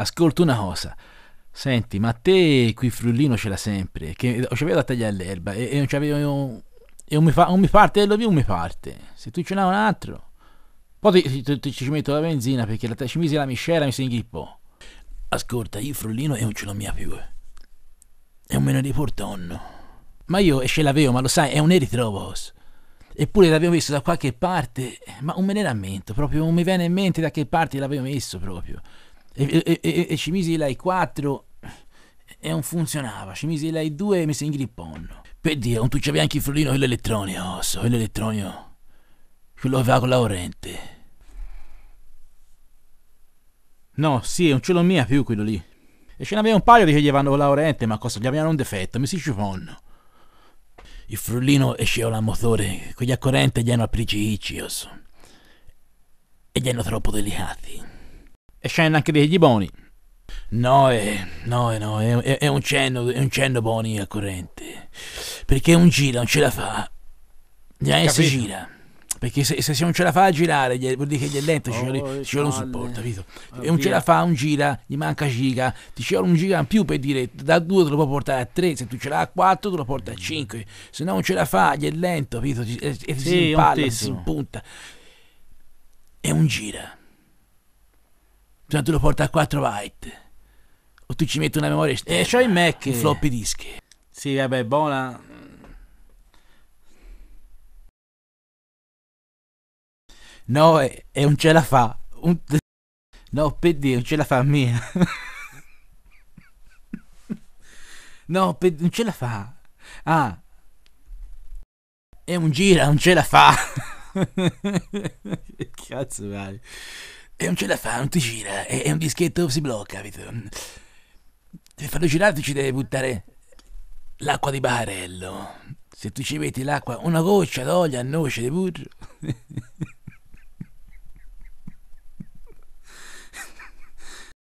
ascolta una cosa. Senti, ma te qui frullino ce l'ha sempre, che ci vedo da tagliare l'erba e, e non c'avevo... E un mi, fa, un mi parte dello via, un mi parte. Se tu ce n'hai un altro... Poi ti, ti, ti, ci metto la benzina perché la ci misi la miscela mi si inghippò. Ascolta, io frullino e non ce l'ho mia più. E eh. un meno di portonno. Ma io e ce l'avevo, ma lo sai, è un eritrovo. Eppure l'avevo messo da qualche parte, ma non me ne rammento, proprio non mi viene in mente da che parte l'avevo messo proprio e, e, e, e ci misi lei 4 e non funzionava, ci misi lei 2 e mi si ingripponno. Per dire, non tu c'avevi anche il frullino quello elettronico, osso, oh, quello elettronico, oh, quello che va con la corrente. No, sì, non ce l'ho mia più quello lì. E ce n'aveva un paio di che gli vanno con la corrente, ma cosa, gli avevano un defetto, mi si ci fanno. Il frullino esceva al motore, quegli a corrente gli hanno a prigicci, osso. Oh, e gli hanno troppo delicati. E scende anche degli Boni. No, eh, eh, è, no, no, è, è, un cenno, è un cenno Boni a corrente. Perché un gira, non ce la fa. Gli eh, si gira. Perché se, se, non ce la fa a girare, gli, vuol dire che gli è lento, ci vuole, oh, un supporto, capito? E ah, non ce la fa, un gira, gli manca giga, ti ci vuole un giga in più per dire da due te lo può portare a tre, se tu ce l'hai a quattro te lo porta a mm. cinque, se no non ce la fa, gli è lento, capito? E, e sì, si impalla, si impunta. È un gira Bisogna te lo porta a 4 byte. O tu ci metti una memoria esterna. E eh, c'ho il Mac. Un floppy disk. Sì, vabbè, buona. No, e, e non ce la fa. Un... No, PD, non ce la fa mia. no, PD, non ce la fa. Ah. È un gira, non ce la fa. che cazzo vai. E non ce la fa, non ti gira. E, e un dischetto si blocca, capito? Per farlo girare ci devi buttare l'acqua di barello. Se tu ci metti l'acqua, una goccia d'olio a noce di burro,